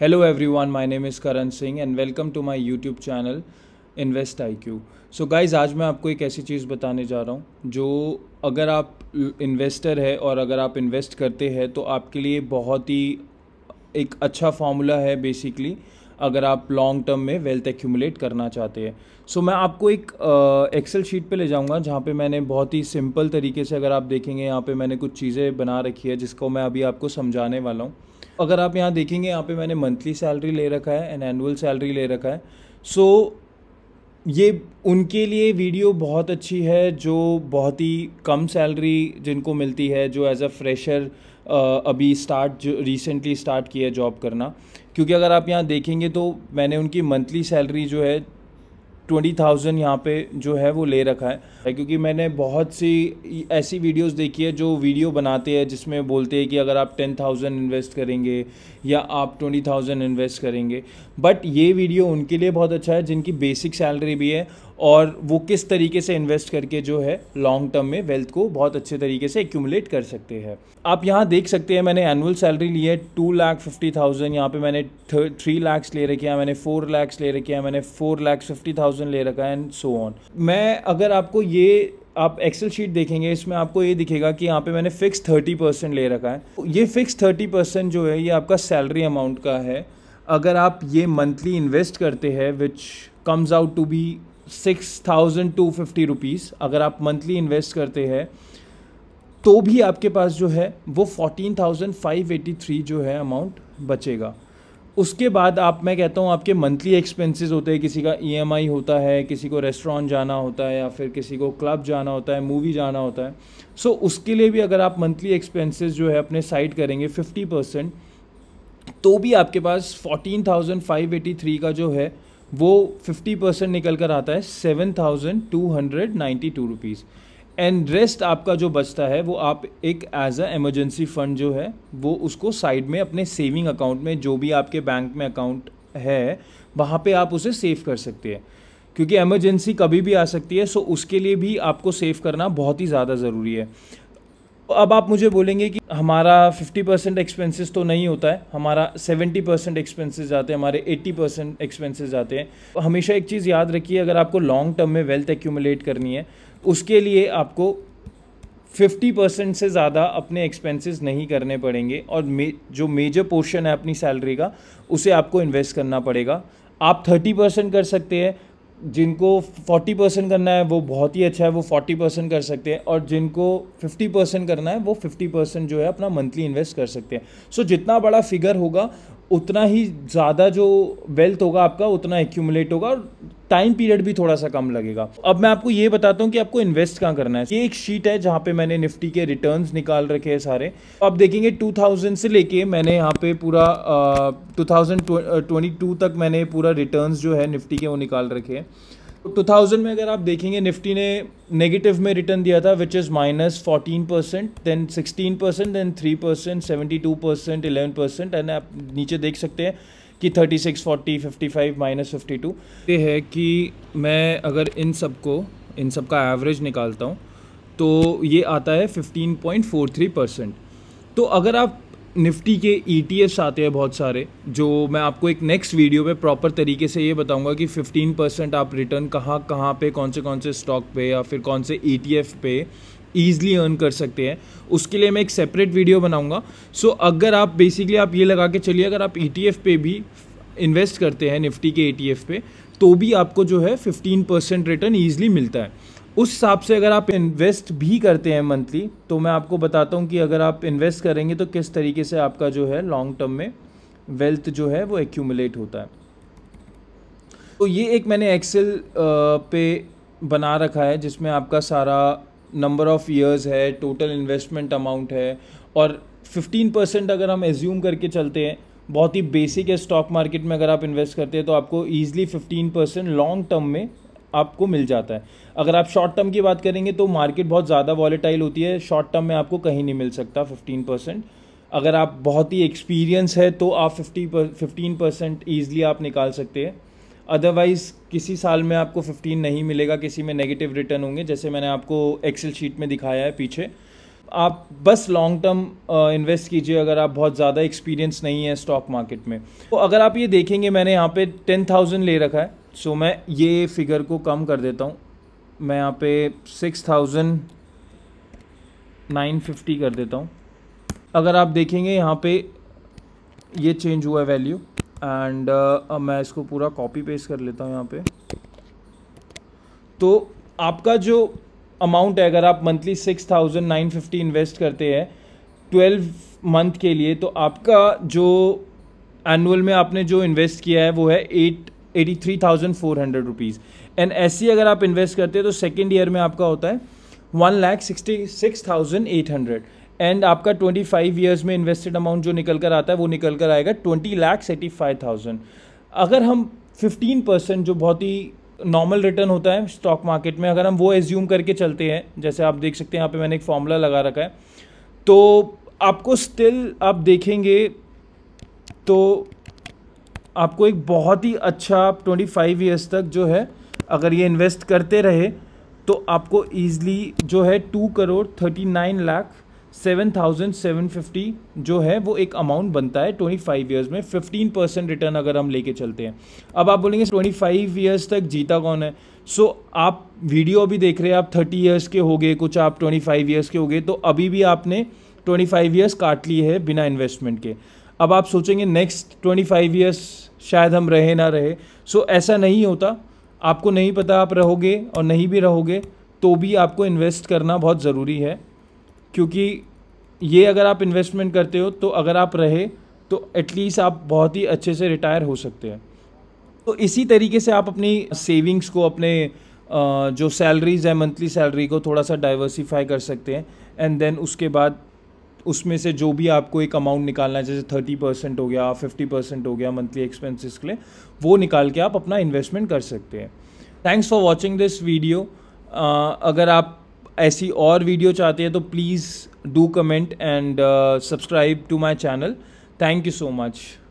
hello one my name is Karan Singh and welcome to my YouTube channel invest I Q so guys आज मैं आपको एक ऐसी चीज़ बताने जा रहा हूँ जो अगर आप इन्वेस्टर है और अगर आप इन्वेस्ट करते हैं तो आपके लिए बहुत ही एक अच्छा फॉर्मूला है बेसिकली अगर आप लॉन्ग टर्म में वेल्थ एक्यूमुलेट करना चाहते हैं सो so, मैं आपको एक एक्सेल शीट पे ले जाऊंगा जहाँ पे मैंने बहुत ही सिंपल तरीके से अगर आप देखेंगे यहाँ पे मैंने कुछ चीज़ें बना रखी है जिसको मैं अभी आपको समझाने वाला हूँ अगर आप यहाँ देखेंगे यहाँ पे मैंने मंथली सैलरी ले रखा है एंड एनुअल सैलरी ले रखा है सो so, ये उनके लिए वीडियो बहुत अच्छी है जो बहुत ही कम सैलरी जिनको मिलती है जो एज अ फ्रेशर अभी स्टार्ट जो रिसेंटली स्टार्ट किया जॉब करना क्योंकि अगर आप यहाँ देखेंगे तो मैंने उनकी मंथली सैलरी जो है ट्वेंटी थाउजेंड यहाँ पे जो है वो ले रखा है क्योंकि मैंने बहुत सी ऐसी वीडियोस देखी है जो वीडियो बनाते हैं जिसमें बोलते हैं कि अगर आप टेन थाउजेंड इन्वेस्ट करेंगे या आप ट्वेंटी थाउजेंड इन्वेस्ट करेंगे बट ये वीडियो उनके लिए बहुत अच्छा है जिनकी बेसिक सैलरी भी है और वो किस तरीके से इन्वेस्ट करके जो है लॉन्ग टर्म में वेल्थ को बहुत अच्छे तरीके से एक्यूमुलेट कर सकते हैं आप यहाँ देख सकते हैं मैंने एनुअल सैलरी ली है टू लाख फिफ्टी थाउजेंड यहाँ पर मैंने थ्री लैक्स ले रखे हैं मैंने फोर लैक्स ले रखे हैं मैंने फोर लैक्स फिफ्टी थाउजेंड ले रखा है एंड सो ऑन मैं अगर आपको ये आप एक्सेल शीट देखेंगे इसमें आपको ये दिखेगा कि यहाँ पे मैंने फिक्स थर्टी परसेंट ले रखा है ये फिक्स थर्टी परसेंट जो है ये आपका सैलरी अमाउंट का है अगर आप ये मंथली इन्वेस्ट करते हैं which comes out to be six thousand two fifty rupees अगर आप मंथली इन्वेस्ट करते हैं तो भी आपके पास जो है वो fourteen thousand five eighty three जो है अमाउंट बचेगा उसके बाद आप मैं कहता हूँ आपके मंथली एक्सपेंसेस होते हैं किसी का ईएमआई e होता है किसी को रेस्टोरेंट जाना होता है या फिर किसी को क्लब जाना होता है मूवी जाना होता है सो so, उसके लिए भी अगर आप मंथली एक्सपेंसेस जो है अपने साइड करेंगे फिफ्टी परसेंट तो भी आपके पास fourteen thousand five eighty three का जो है वो 50 परसेंट निकल कर आता है seven thousand two hundred ninety two rupees and rest आपका जो बचता है वो आप एक एज अ एमरजेंसी फंड जो है वो उसको साइड में अपने सेविंग अकाउंट में जो भी आपके बैंक में अकाउंट है वहाँ पे आप उसे सेव कर सकते हैं क्योंकि एमरजेंसी कभी भी आ सकती है सो उसके लिए भी आपको सेव करना बहुत ही ज़्यादा ज़रूरी है अब आप मुझे बोलेंगे कि हमारा 50 परसेंट एक्सपेंसिस तो नहीं होता है हमारा 70 परसेंट एक्सपेंसिस जाते हैं हमारे 80 परसेंट एक्सपेंसिस जाते हैं हमेशा एक चीज़ याद रखिए अगर आपको लॉन्ग टर्म में वेल्थ एक्यूमुलेट करनी है उसके लिए आपको 50 परसेंट से ज़्यादा अपने एक्सपेंसेस नहीं करने पड़ेंगे और मे, जो मेजर पोर्शन है अपनी सैलरी का उसे आपको इन्वेस्ट करना पड़ेगा आप 30 परसेंट कर सकते हैं जिनको 40 परसेंट करना है वो बहुत ही अच्छा है वो 40 परसेंट कर सकते हैं और जिनको 50 परसेंट करना है वो 50 परसेंट जो है अपना मंथली इन्वेस्ट कर सकते हैं सो so, जितना बड़ा फिगर होगा उतना ही ज़्यादा जो वेल्थ होगा आपका उतना एक्यूमुलेट होगा और टाइम पीरियड भी थोड़ा सा कम लगेगा अब मैं आपको ये बताता हूँ कि आपको इन्वेस्ट कहाँ करना है ये एक शीट है जहाँ पे मैंने निफ्टी के रिटर्न निकाल रखे हैं सारे आप देखेंगे टू से लेके मैंने यहाँ पे पूरा टू तक मैंने पूरा रिटर्न जो है निफ्टी के वो निकाल रखे हैं 2000 में अगर आप देखेंगे निफ्टी ने नेगेटिव में रिटर्न दिया था which is minus fourteen percent then sixteen percent then three percent seventy two percent eleven percent and आप नीचे देख सकते हैं कि 36, 40, 55 माइनस 52 ये है कि मैं अगर इन सब को इन सब का एवरेज निकालता हूँ तो ये आता है 15.43 परसेंट तो अगर आप निफ्टी के ई e आते हैं बहुत सारे जो मैं आपको एक नेक्स्ट वीडियो में प्रॉपर तरीके से ये बताऊंगा कि 15 परसेंट आप रिटर्न कहाँ कहाँ पे कौन से कौन से स्टॉक पे या फिर कौन से ई e पे ईजिली अर्न कर सकते हैं उसके लिए मैं एक सेपरेट वीडियो बनाऊंगा सो so, अगर आप बेसिकली आप ये लगा के चलिए अगर आप ई e पे भी इन्वेस्ट करते हैं निफ्टी के ई e पे तो भी आपको जो है फिफ्टीन परसेंट रिटर्न ईजिली मिलता है उस हिसाब से अगर आप इन्वेस्ट भी करते हैं मंथली तो मैं आपको बताता हूँ कि अगर आप इन्वेस्ट करेंगे तो किस तरीके से आपका जो है लॉन्ग टर्म में वेल्थ जो है वो एक्यूमुलेट होता है तो ये एक मैंने एक्सेल पे बना रखा है जिसमें आपका सारा नंबर ऑफ़ ईयर्स है टोटल इन्वेस्टमेंट अमाउंट है और 15 परसेंट अगर हम एज्यूम करके चलते हैं बहुत ही बेसिक है स्टॉक मार्केट में अगर आप इन्वेस्ट करते हैं तो आपको ईजिली 15 परसेंट लॉन्ग टर्म में आपको मिल जाता है अगर आप शॉर्ट टर्म की बात करेंगे तो मार्केट बहुत ज़्यादा वॉलेटाइल होती है शॉर्ट टर्म में आपको कहीं नहीं मिल सकता फिफ्टीन परसेंट अगर आप बहुत ही एक्सपीरियंस है तो आप फिफ्टी फिफ्टीन परसेंट ईजिली आप निकाल सकते हैं अदरवाइज़ किसी साल में आपको 15 नहीं मिलेगा किसी में नेगेटिव रिटर्न होंगे जैसे मैंने आपको एक्सेल शीट में दिखाया है पीछे आप बस लॉन्ग टर्म इन्वेस्ट कीजिए अगर आप बहुत ज़्यादा एक्सपीरियंस नहीं है स्टॉक मार्केट में तो अगर आप ये देखेंगे मैंने यहाँ पे टेन थाउजेंड ले रखा है सो मैं ये फिगर को कम कर देता हूँ मैं यहाँ पे सिक्स थाउजेंड नाइन फिफ्टी कर देता हूँ अगर आप देखेंगे यहाँ पे ये चेंज हुआ है वैल्यू एंड uh, मैं इसको पूरा कॉपी पेस्ट कर लेता हूँ यहाँ पे तो आपका जो अमाउंट है अगर आप monthly six thousand nine fifty invest करते हैं ट्वेल्व मंथ के लिए तो आपका जो एनुअल में आपने जो इन्वेस्ट किया है वो है eight eighty three thousand four hundred rupees and ऐसी अगर आप इन्वेस्ट करते हैं तो सेकेंड ईयर में आपका होता है one lakh sixty six thousand eight hundred and आपका 25 ईयर्स में इन्वेस्टेड अमाउंट जो निकल कर आता है वो निकल कर आएगा 20 लैक्स एटी फाइव थाउजेंड अगर हम 15 परसेंट जो बहुत ही नॉर्मल रिटर्न होता है स्टॉक मार्केट में अगर हम वो एज्यूम करके चलते हैं जैसे आप देख सकते हैं यहाँ पे मैंने एक फॉर्मूला लगा रखा है तो आपको स्टिल आप देखेंगे तो आपको एक बहुत ही अच्छा आप ट्वेंटी फाइव ईयर्स तक जो है अगर ये इन्वेस्ट करते रहे तो आपको ईजली जो है two crore thirty nine lakh seven thousand seven fifty जो है वो एक अमाउंट बनता है ट्वेंटी फाइव ईयर्स में फिफ्टीन परसेंट रिटर्न अगर हम लेके चलते हैं अब आप बोलेंगे ट्वेंटी फाइव ईयर्स तक जीता कौन है सो so, आप वीडियो भी देख रहे हैं आप थर्टी ईयर्स के हो गए कुछ आप ट्वेंटी फाइव ईयर्स के हो गए तो अभी भी आपने ट्वेंटी फाइव ईयर्स काट लिए है बिना इन्वेस्टमेंट के अब आप सोचेंगे नेक्स्ट ट्वेंटी फाइव ईयर्स शायद हम रहे ना रहे सो so, ऐसा नहीं होता आपको नहीं पता आप रहोगे और नहीं भी रहोगे तो भी आपको इन्वेस्ट करना बहुत ज़रूरी है क्योंकि ये अगर आप इन्वेस्टमेंट करते हो तो अगर आप रहे तो एटलीस्ट आप बहुत ही अच्छे से रिटायर हो सकते हैं तो इसी तरीके से आप अपनी सेविंग्स को अपने जो सैलरीज है मंथली सैलरी को थोड़ा सा डाइवर्सिफाई कर सकते हैं एंड देन उसके बाद उसमें से जो भी आपको एक अमाउंट निकालना है जैसे थर्टी परसेंट हो गया फिफ्टी परसेंट हो गया मंथली एक्सपेंसेस के लिए वो निकाल के आप अपना इन्वेस्टमेंट कर सकते हैं thanks for watching this video अगर आप ऐसी और वीडियो चाहते हैं तो please do comment and subscribe to my channel thank you so much